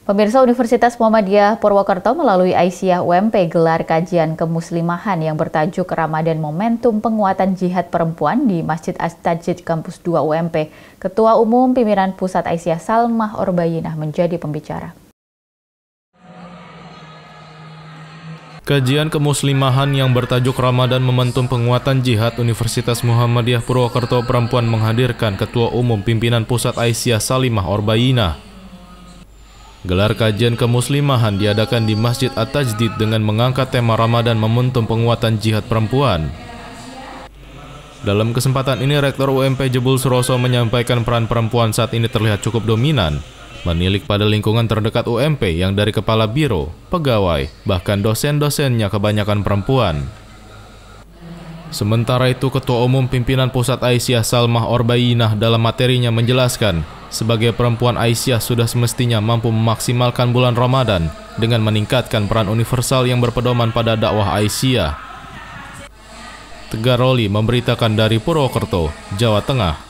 Pemirsa Universitas Muhammadiyah Purwokerto melalui Aisyah UMP gelar kajian kemuslimahan yang bertajuk Ramadan Momentum Penguatan Jihad Perempuan di Masjid Astajid Kampus 2 UMP. Ketua Umum Pimpinan Pusat Aisyah Salmah Orbayinah menjadi pembicara. Kajian kemuslimahan yang bertajuk Ramadan Momentum Penguatan Jihad Universitas Muhammadiyah Purwokerto Perempuan menghadirkan Ketua Umum Pimpinan Pusat Aisyah Salimah Orbayinah Gelar kajian kemuslimahan diadakan di Masjid At-Tajdid dengan mengangkat tema Ramadan Momentum Penguatan Jihad Perempuan. Dalam kesempatan ini, Rektor UMP Jebul Suroso menyampaikan peran perempuan saat ini terlihat cukup dominan, menilik pada lingkungan terdekat UMP yang dari kepala biro, pegawai, bahkan dosen-dosennya kebanyakan perempuan. Sementara itu, Ketua Umum Pimpinan Pusat Aisyah Salmah Orbayinah dalam materinya menjelaskan, sebagai perempuan Aisyah sudah semestinya mampu memaksimalkan bulan Ramadan dengan meningkatkan peran universal yang berpedoman pada dakwah Aisyah. Tegaroli memberitakan dari Purwokerto, Jawa Tengah.